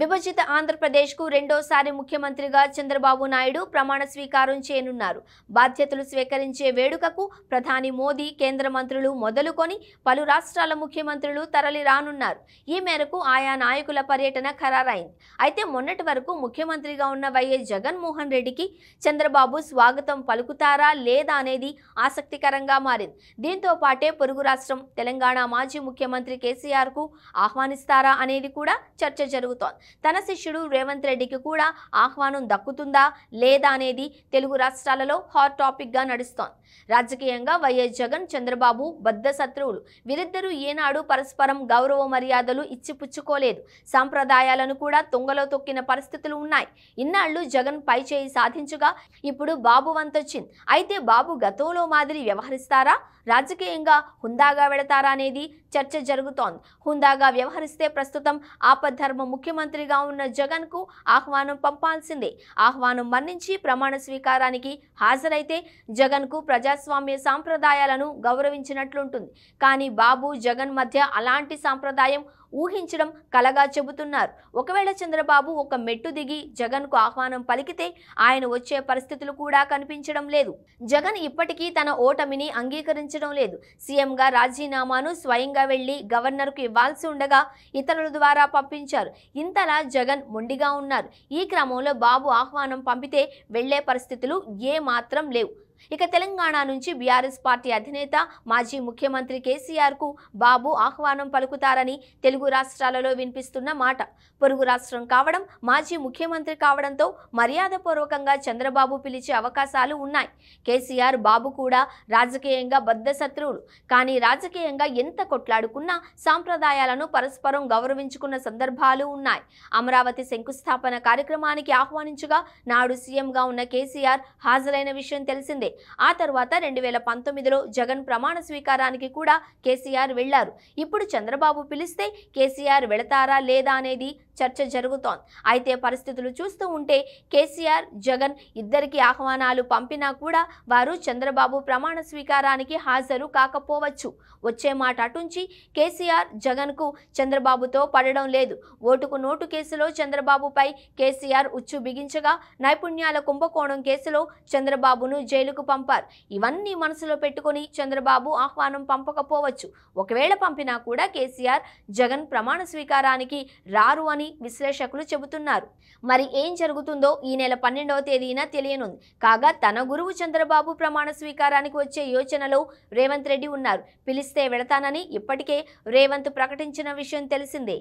విభజిత ఆంధ్రప్రదేశ్కు రెండోసారి ముఖ్యమంత్రిగా చంద్రబాబు నాయుడు ప్రమాణ స్వీకారం చేయనున్నారు బాధ్యతలు స్వీకరించే వేడుకకు ప్రధాని మోదీ కేంద్ర మంత్రులు మొదలుకొని పలు రాష్ట్రాల ముఖ్యమంత్రులు తరలి రానున్నారు ఈ మేరకు ఆయా నాయకుల పర్యటన ఖరారైంది అయితే మొన్నటి వరకు ముఖ్యమంత్రిగా ఉన్న వైఎస్ జగన్మోహన్ రెడ్డికి చంద్రబాబు స్వాగతం పలుకుతారా లేదా అనేది ఆసక్తికరంగా మారింది దీంతో పాటే పొరుగు రాష్ట్రం తెలంగాణ మాజీ ముఖ్యమంత్రి కేసీఆర్కు ఆహ్వానిస్తారా అనేది కూడా చర్చ జరుగుతోంది తన శిష్యుడు రేవంత్ రెడ్డికి కూడా ఆహ్వానం దక్కుతుందా లేదా అనేది తెలుగు రాష్ట్రాలలో హాట్ టాపిక్గా నడుస్తోంది రాజకీయంగా వైఎస్ జగన్ చంద్రబాబు బద్ద శత్రువులు వీరిద్దరూ ఏనాడు పరస్పరం గౌరవ మర్యాదలు ఇచ్చిపుచ్చుకోలేదు సాంప్రదాయాలను కూడా తొంగలో తొక్కిన పరిస్థితులు ఉన్నాయి ఇన్నాళ్లు జగన్ పై చేయి సాధించగా ఇప్పుడు బాబు వంతొచ్చింది అయితే బాబు గతంలో మాదిరి వ్యవహరిస్తారా రాజకీయంగా హుందాగా వెడతారా అనేది చర్చ జరుగుతోంది హుందాగా వ్యవహరిస్తే ప్రస్తుతం ఆపద్ధర్మ ముఖ్యమంత్రి ముఖ్యమంత్రిగా ఉన్న జగన్ కు ఆహ్వానం పంపాల్సిందే ఆహ్వానం మన్నించి ప్రమాణ స్వీకారానికి హాజరైతే జగన్ కు ప్రజాస్వామ్య సాంప్రదాయాలను గౌరవించినట్లుంటుంది కానీ బాబు జగన్ మధ్య అలాంటి సాంప్రదాయం ఊహించడం కలగా చెబుతున్నారు ఒకవేళ చంద్రబాబు ఒక మెట్టు దిగి జగన్కు ఆహ్వానం పలికితే ఆయన వచ్చే పరిస్థితులు కూడా కనిపించడం లేదు జగన్ ఇప్పటికీ తన ఓటమిని అంగీకరించడం లేదు సీఎంగా రాజీనామాను స్వయంగా వెళ్లి కు ఇవ్వాల్సి ఉండగా ఇతరుల ద్వారా పంపించారు ఇంతలా జగన్ మొండిగా ఉన్నారు ఈ క్రమంలో బాబు ఆహ్వానం పంపితే వెళ్లే పరిస్థితులు ఏ మాత్రం లేవు ఇక తెలంగాణ నుంచి బీఆర్ఎస్ పార్టీ అధినేత మాజీ ముఖ్యమంత్రి కేసీఆర్ కు బాబు ఆహ్వానం పలుకుతారని తెలుగు రాష్ట్రాలలో వినిపిస్తున్న మాట పొరుగు రాష్ట్రం కావడం మాజీ ముఖ్యమంత్రి కావడంతో మర్యాదపూర్వకంగా చంద్రబాబు పిలిచే అవకాశాలు ఉన్నాయి కేసీఆర్ బాబు కూడా రాజకీయంగా బద్ద శత్రువులు కానీ రాజకీయంగా ఎంత కొట్లాడుకున్నా సాంప్రదాయాలను పరస్పరం గౌరవించుకున్న సందర్భాలు ఉన్నాయి అమరావతి శంకుస్థాపన కార్యక్రమానికి ఆహ్వానించగా నాడు సీఎంగా ఉన్న కేసీఆర్ హాజరైన విషయం తెలిసిందే ఉండే ఆ తర్వాత రెండు వేల పంతొమ్మిదిలో జగన్ ప్రమాణ స్వీకారానికి కూడా కేసీఆర్ వెళ్లారు ఇప్పుడు చంద్రబాబు పిలిస్తే కేసీఆర్ వెళతారా లేదా అనేది చర్చ జరుగుతోంది అయితే పరిస్థితులు చూస్తూ ఉంటే కేసీఆర్ జగన్ ఇద్దరికి ఆహ్వానాలు పంపినా కూడా వారు చంద్రబాబు ప్రమాణ స్వీకారానికి హాజరు కాకపోవచ్చు వచ్చే మాట అటుంచి కేసీఆర్ జగన్కు చంద్రబాబుతో పడడం లేదు ఓటుకు నోటు కేసులో చంద్రబాబుపై కేసీఆర్ ఉచ్చు బిగించగా నైపుణ్యాల కుంభకోణం కేసులో చంద్రబాబును జైలుకు పంపారు ఇవన్నీ మనసులో పెట్టుకుని చంద్రబాబు ఆహ్వానం పంపకపోవచ్చు ఒకవేళ పంపినా కూడా కేసీఆర్ జగన్ ప్రమాణ స్వీకారానికి రారు అని అని విశ్లేషకులు చెబుతున్నారు మరి ఏం జరుగుతుందో ఈ నెల పన్నెండవ తేదీన తెలియనుంది కాగా తన గురువు చంద్రబాబు ప్రమాణ స్వీకారానికి వచ్చే యోచనలో రేవంత్ రెడ్డి ఉన్నారు పిలిస్తే వెళతానని ఇప్పటికే రేవంత్ ప్రకటించిన విషయం తెలిసిందే